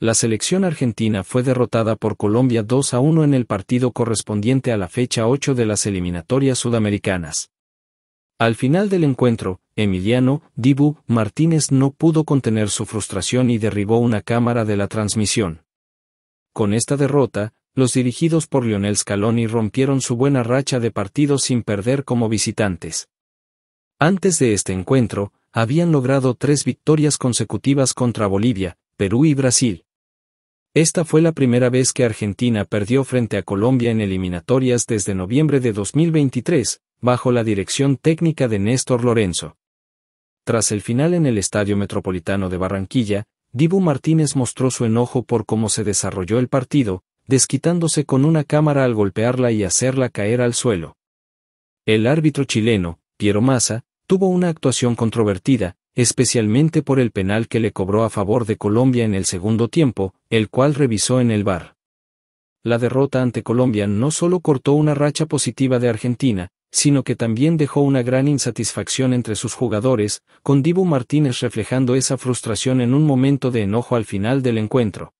La selección argentina fue derrotada por Colombia 2 a 1 en el partido correspondiente a la fecha 8 de las eliminatorias sudamericanas. Al final del encuentro, Emiliano Dibu Martínez no pudo contener su frustración y derribó una cámara de la transmisión. Con esta derrota, los dirigidos por Lionel Scaloni rompieron su buena racha de partidos sin perder como visitantes. Antes de este encuentro, habían logrado tres victorias consecutivas contra Bolivia, Perú y Brasil. Esta fue la primera vez que Argentina perdió frente a Colombia en eliminatorias desde noviembre de 2023, bajo la dirección técnica de Néstor Lorenzo. Tras el final en el Estadio Metropolitano de Barranquilla, Dibu Martínez mostró su enojo por cómo se desarrolló el partido, desquitándose con una cámara al golpearla y hacerla caer al suelo. El árbitro chileno, Piero Massa, tuvo una actuación controvertida, especialmente por el penal que le cobró a favor de Colombia en el segundo tiempo, el cual revisó en el VAR. La derrota ante Colombia no solo cortó una racha positiva de Argentina, sino que también dejó una gran insatisfacción entre sus jugadores, con Dibu Martínez reflejando esa frustración en un momento de enojo al final del encuentro.